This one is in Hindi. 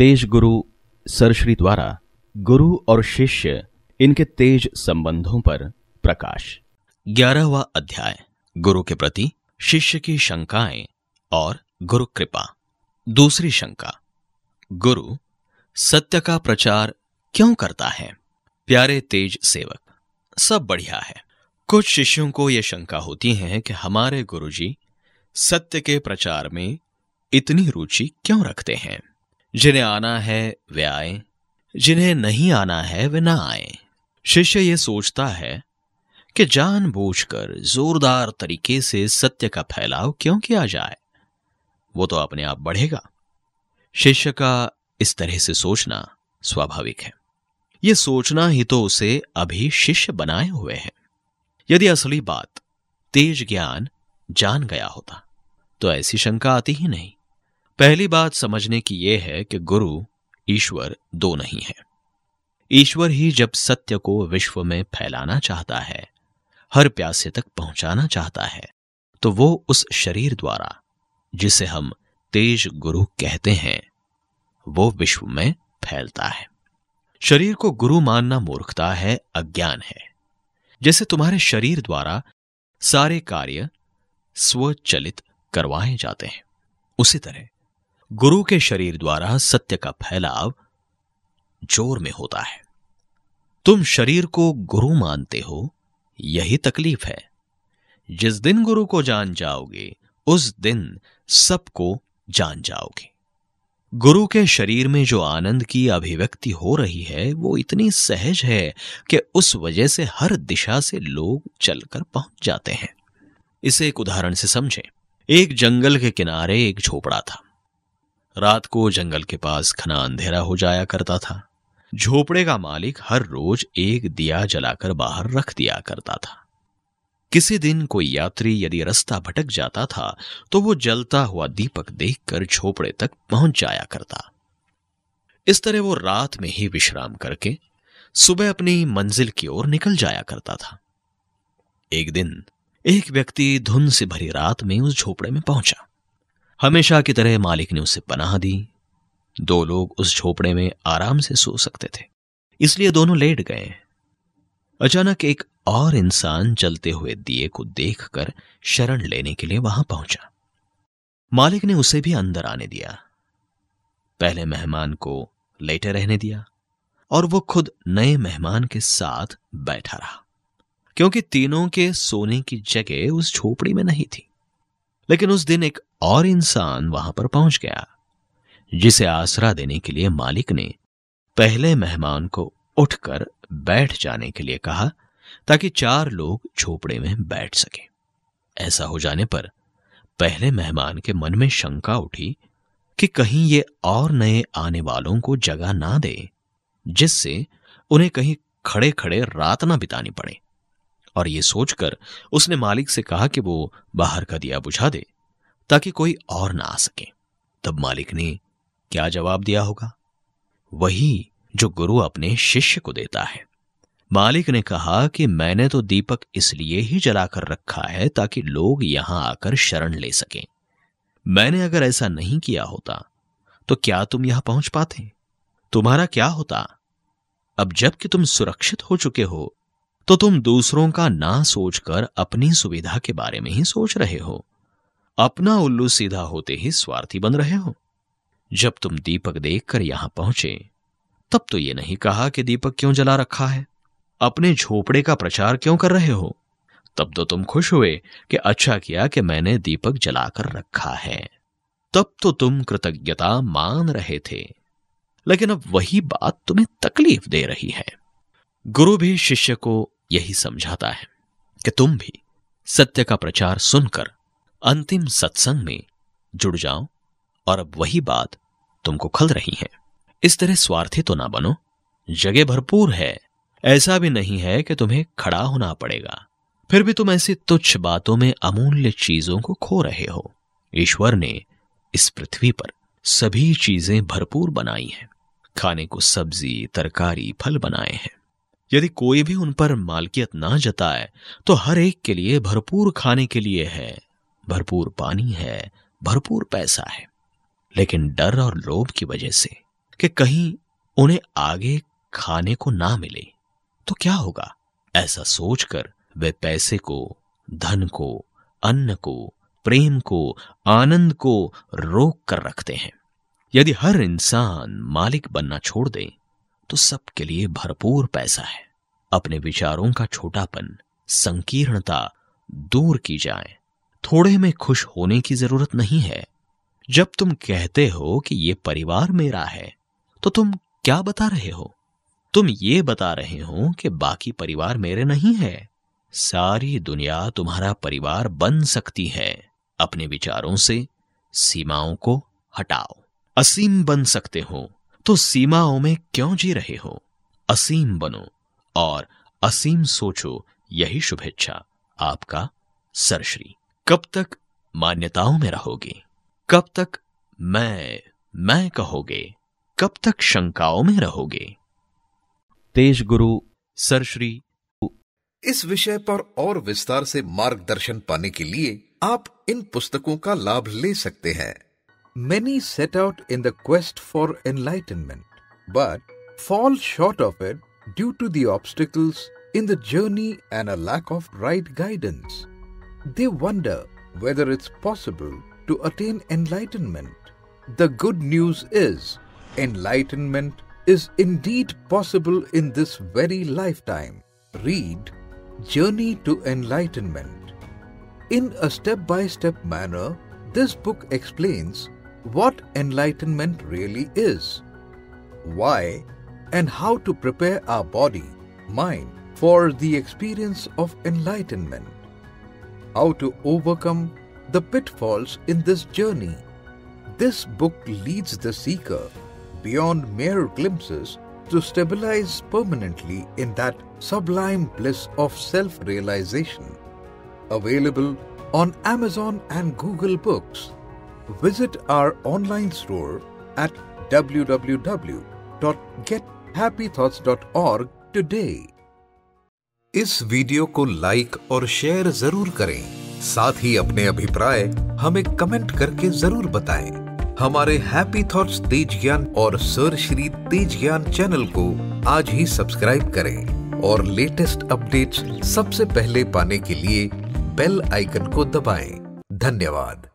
तेज गुरु सरश्री द्वारा गुरु और शिष्य इनके तेज संबंधों पर प्रकाश ग्यारहवा अध्याय गुरु के प्रति शिष्य की शंकाएं और गुरु कृपा दूसरी शंका गुरु सत्य का प्रचार क्यों करता है प्यारे तेज सेवक सब बढ़िया है कुछ शिष्यों को यह शंका होती है कि हमारे गुरुजी सत्य के प्रचार में इतनी रुचि क्यों रखते हैं जिन्हें आना है वे आए जिन्हें नहीं आना है वे ना आए शिष्य यह सोचता है कि जानबूझकर जोरदार तरीके से सत्य का फैलाव क्यों किया जाए वो तो अपने आप बढ़ेगा शिष्य का इस तरह से सोचना स्वाभाविक है ये सोचना ही तो उसे अभी शिष्य बनाए हुए हैं यदि असली बात तेज ज्ञान जान गया होता तो ऐसी शंका आती ही नहीं पहली बात समझने की यह है कि गुरु ईश्वर दो नहीं है ईश्वर ही जब सत्य को विश्व में फैलाना चाहता है हर प्यासे तक पहुंचाना चाहता है तो वो उस शरीर द्वारा जिसे हम तेज गुरु कहते हैं वो विश्व में फैलता है शरीर को गुरु मानना मूर्खता है अज्ञान है जैसे तुम्हारे शरीर द्वारा सारे कार्य स्वचलित करवाए जाते हैं उसी तरह गुरु के शरीर द्वारा सत्य का फैलाव जोर में होता है तुम शरीर को गुरु मानते हो यही तकलीफ है जिस दिन गुरु को जान जाओगे उस दिन सबको जान जाओगे गुरु के शरीर में जो आनंद की अभिव्यक्ति हो रही है वो इतनी सहज है कि उस वजह से हर दिशा से लोग चलकर पहुंच जाते हैं इसे एक उदाहरण से समझें एक जंगल के किनारे एक झोपड़ा था रात को जंगल के पास घना अंधेरा हो जाया करता था झोपड़े का मालिक हर रोज एक दिया जलाकर बाहर रख दिया करता था किसी दिन कोई यात्री यदि रास्ता भटक जाता था तो वो जलता हुआ दीपक देखकर झोपड़े तक पहुंच जाया करता इस तरह वो रात में ही विश्राम करके सुबह अपनी मंजिल की ओर निकल जाया करता था एक दिन एक व्यक्ति धुन से भरी रात में उस झोपड़े में पहुंचा हमेशा की तरह मालिक ने उसे पनाह दी दो लोग उस झोपड़े में आराम से सो सकते थे इसलिए दोनों लेट गए अचानक एक और इंसान चलते हुए दिए को देखकर शरण लेने के लिए वहां पहुंचा मालिक ने उसे भी अंदर आने दिया पहले मेहमान को लेटे रहने दिया और वो खुद नए मेहमान के साथ बैठा रहा क्योंकि तीनों के सोने की जगह उस झोपड़ी में नहीं थी लेकिन उस दिन एक और इंसान वहां पर पहुंच गया जिसे आसरा देने के लिए मालिक ने पहले मेहमान को उठकर बैठ जाने के लिए कहा ताकि चार लोग झोपड़े में बैठ सके ऐसा हो जाने पर पहले मेहमान के मन में शंका उठी कि कहीं ये और नए आने वालों को जगह ना दे जिससे उन्हें कहीं खड़े खड़े रात ना बितानी पड़े और ये सोचकर उसने मालिक से कहा कि वो बाहर का दिया बुझा दे ताकि कोई और ना आ सके तब मालिक ने क्या जवाब दिया होगा वही जो गुरु अपने शिष्य को देता है मालिक ने कहा कि मैंने तो दीपक इसलिए ही जलाकर रखा है ताकि लोग यहां आकर शरण ले सकें मैंने अगर ऐसा नहीं किया होता तो क्या तुम यहां पहुंच पाते तुम्हारा क्या होता अब जबकि तुम सुरक्षित हो चुके हो तो तुम दूसरों का ना सोचकर अपनी सुविधा के बारे में ही सोच रहे हो अपना उल्लू सीधा होते ही स्वार्थी बन रहे हो जब तुम दीपक देखकर यहां पहुंचे तब तो ये नहीं कहा कि दीपक क्यों जला रखा है अपने झोपड़े का प्रचार क्यों कर रहे हो तब तो तुम खुश हुए कि अच्छा किया कि मैंने दीपक जलाकर रखा है तब तो तुम कृतज्ञता मान रहे थे लेकिन अब वही बात तुम्हें तकलीफ दे रही है गुरु भी शिष्य को यही समझाता है कि तुम भी सत्य का प्रचार सुनकर अंतिम सत्संग में जुड़ जाओ और अब वही बात तुमको खल रही है इस तरह स्वार्थी तो ना बनो जगह भरपूर है ऐसा भी नहीं है कि तुम्हें खड़ा होना पड़ेगा फिर भी तुम ऐसी तुच्छ बातों में अमूल्य चीजों को खो रहे हो ईश्वर ने इस पृथ्वी पर सभी चीजें भरपूर बनाई हैं खाने को सब्जी तरकारी फल बनाए हैं यदि कोई भी उन पर मालकियत ना जताए तो हर एक के लिए भरपूर खाने के लिए है भरपूर पानी है भरपूर पैसा है लेकिन डर और लोभ की वजह से कि कहीं उन्हें आगे खाने को ना मिले तो क्या होगा ऐसा सोचकर वे पैसे को धन को अन्न को प्रेम को आनंद को रोक कर रखते हैं यदि हर इंसान मालिक बनना छोड़ दे तो सबके लिए भरपूर पैसा है अपने विचारों का छोटापन संकीर्णता दूर की जाए थोड़े में खुश होने की जरूरत नहीं है जब तुम कहते हो कि ये परिवार मेरा है तो तुम क्या बता रहे हो तुम ये बता रहे हो कि बाकी परिवार मेरे नहीं है सारी दुनिया तुम्हारा परिवार बन सकती है अपने विचारों से सीमाओं को हटाओ असीम बन सकते हो तो सीमाओं में क्यों जी रहे हो असीम बनो और असीम सोचो यही शुभेच्छा आपका सरश्री कब तक मान्यताओं में रहोगे कब तक मैं मैं कहोगे कब तक शंकाओं में रहोगे तेज गुरु सरश्री इस विषय पर और विस्तार से मार्गदर्शन पाने के लिए आप इन पुस्तकों का लाभ ले सकते हैं Many set out in the quest for enlightenment, but fall short of it due to the obstacles in the journey and a lack of right guidance. They wonder whether it's possible to attain enlightenment. The good news is, enlightenment is indeed possible in this very lifetime. Read Journey to Enlightenment. In a step by step manner, this book explains what enlightenment really is, why and how to prepare our body, mind for the experience of enlightenment, how to overcome the pitfalls in this journey. This book leads the seeker beyond mere glimpses to stabilize permanently in that sublime bliss of self realization. Available on Amazon and Google Books. visit our online store at www.gethappythoughts.org today. इस वीडियो को लाइक और शेयर जरूर करें साथ ही अपने अभिप्राय हमें कमेंट करके जरूर बताएं। हमारे हैप्पी थॉट्स तेज ज्ञान और सर श्री तेज ज्ञान चैनल को आज ही सब्सक्राइब करें और लेटेस्ट अपडेट्स सबसे पहले पाने के लिए बेल आइकन को दबाएं। धन्यवाद